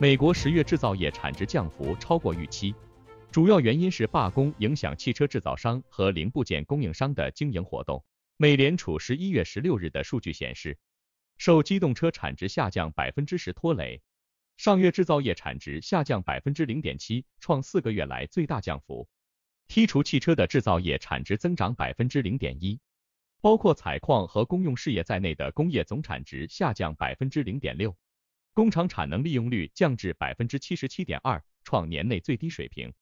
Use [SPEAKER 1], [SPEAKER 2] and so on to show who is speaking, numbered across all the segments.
[SPEAKER 1] 美国十月制造业产值降幅超过预期，主要原因是罢工影响汽车制造商和零部件供应商的经营活动。美联储十一月十六日的数据显示，受机动车产值下降百分之十拖累，上月制造业产值下降百分之零点七，创四个月来最大降幅。剔除汽车的制造业产值增长百分之零点一，包括采矿和公用事业在内的工业总产值下降百分之零点六。工厂产能利用率降至百分之七十七点二，创年内最低水平。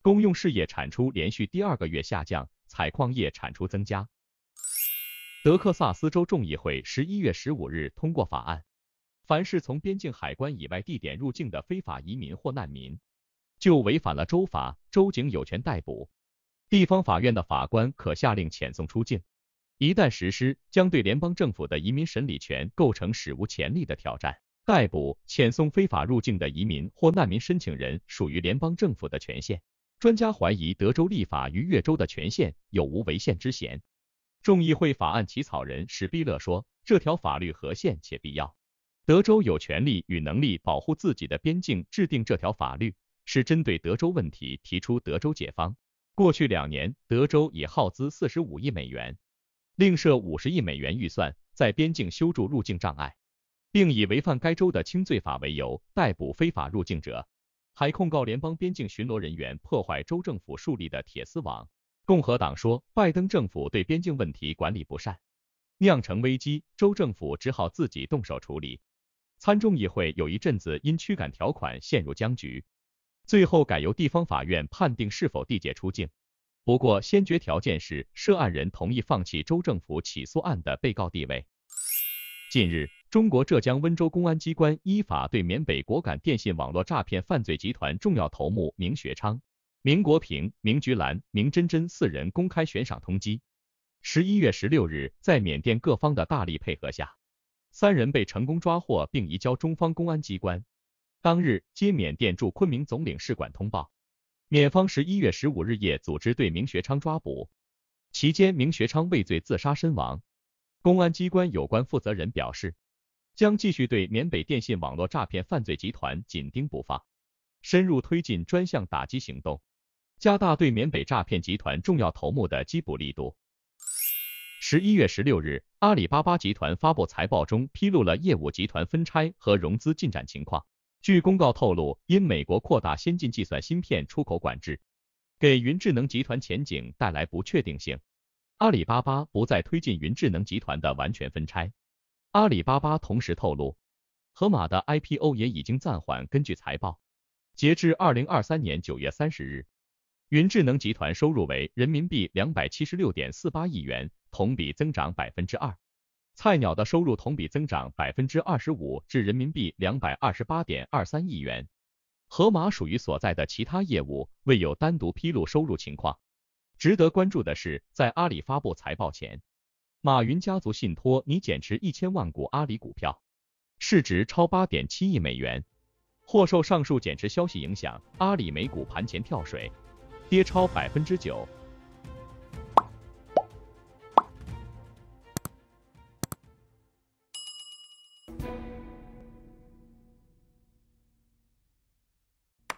[SPEAKER 1] 公用事业产出连续第二个月下降，采矿业产出增加。德克萨斯州众议会十一月十五日通过法案，凡是从边境海关以外地点入境的非法移民或难民，就违反了州法，州警有权逮捕。地方法院的法官可下令遣送出境。一旦实施，将对联邦政府的移民审理权构成史无前例的挑战。逮捕遣送非法入境的移民或难民申请人属于联邦政府的权限。专家怀疑德州立法逾越州的权限有无违宪之嫌。众议会法案起草人史毕勒说：“这条法律合宪且必要，德州有权利与能力保护自己的边境，制定这条法律是针对德州问题提出德州解方。过去两年，德州已耗资四十五亿美元，另设五十亿美元预算在边境修筑入境障碍。”并以违反该州的轻罪法为由逮捕非法入境者，还控告联邦边境巡逻人员破坏州政府树立的铁丝网。共和党说，拜登政府对边境问题管理不善，酿成危机，州政府只好自己动手处理。参众议会有一阵子因驱赶条款陷入僵局，最后改由地方法院判定是否缔结出境。不过，先决条件是涉案人同意放弃州政府起诉案的被告地位。近日。中国浙江温州公安机关依法对缅北果敢电信网络诈骗犯罪集团重要头目明学昌、明国平、明菊兰、明珍珍四人公开悬赏通缉。十一月十六日，在缅甸各方的大力配合下，三人被成功抓获并移交中方公安机关。当日，接缅甸驻昆明总领事馆通报，缅方十一月十五日夜组织对明学昌抓捕，期间明学昌畏罪自杀身亡。公安机关有关负责人表示。将继续对缅北电信网络诈骗犯罪集团紧盯不放，深入推进专项打击行动，加大对缅北诈骗集团重要头目的缉捕力度。十一月十六日，阿里巴巴集团发布财报中披露了业务集团分拆和融资进展情况。据公告透露，因美国扩大先进计算芯片出口管制，给云智能集团前景带来不确定性，阿里巴巴不再推进云智能集团的完全分拆。阿里巴巴同时透露，盒马的 IPO 也已经暂缓。根据财报，截至二零二三年九月三十日，云智能集团收入为人民币两百七十六点四八亿元，同比增长百分之二。菜鸟的收入同比增长百分之二十五，至人民币两百二十八点二三亿元。盒马属于所在的其他业务未有单独披露收入情况。值得关注的是，在阿里发布财报前。马云家族信托拟减持一千万股阿里股票，市值超八点七亿美元。或受上述减持消息影响，阿里美股盘前跳水，跌超百分之九。